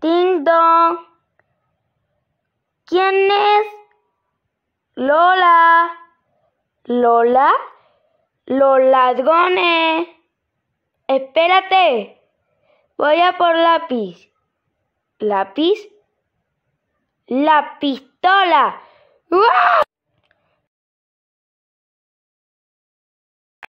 Ding dong. ¿Quién es? Lola. Lola. Los Espérate. Voy a por lápiz. ¿Lápiz? La pistola.